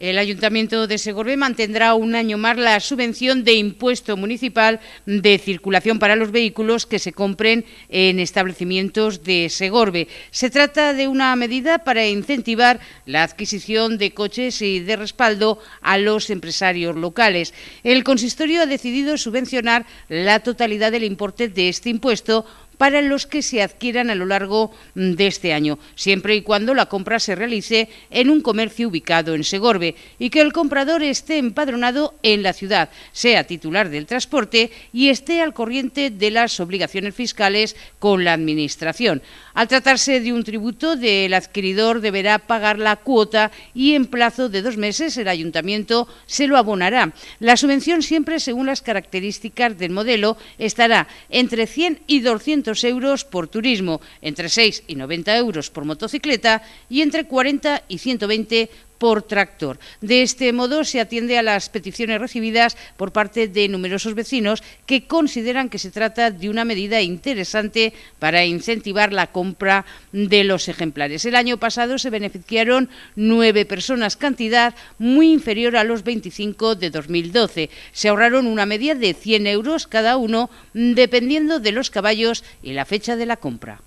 El Ayuntamiento de Segorbe mantendrá un año más la subvención de impuesto municipal de circulación para los vehículos que se compren en establecimientos de Segorbe. Se trata de una medida para incentivar la adquisición de coches y de respaldo a los empresarios locales. El consistorio ha decidido subvencionar la totalidad del importe de este impuesto para los que se adquieran a lo largo mm, de este año, siempre y cuando la compra se realice en un comercio ubicado en Segorbe y que el comprador esté empadronado en la ciudad, sea titular del transporte y esté al corriente de las obligaciones fiscales con la Administración. Al tratarse de un tributo, el adquiridor deberá pagar la cuota y en plazo de dos meses el ayuntamiento se lo abonará. La subvención siempre, según las características del modelo, estará entre 100 y 200 euros por turismo, entre 6 y 90 euros por motocicleta y entre 40 y 120 por tractor. De este modo se atiende a las peticiones recibidas por parte de numerosos vecinos que consideran que se trata de una medida interesante para incentivar la compra de los ejemplares. El año pasado se beneficiaron nueve personas, cantidad muy inferior a los 25 de 2012. Se ahorraron una media de 100 euros cada uno, dependiendo de los caballos y la fecha de la compra.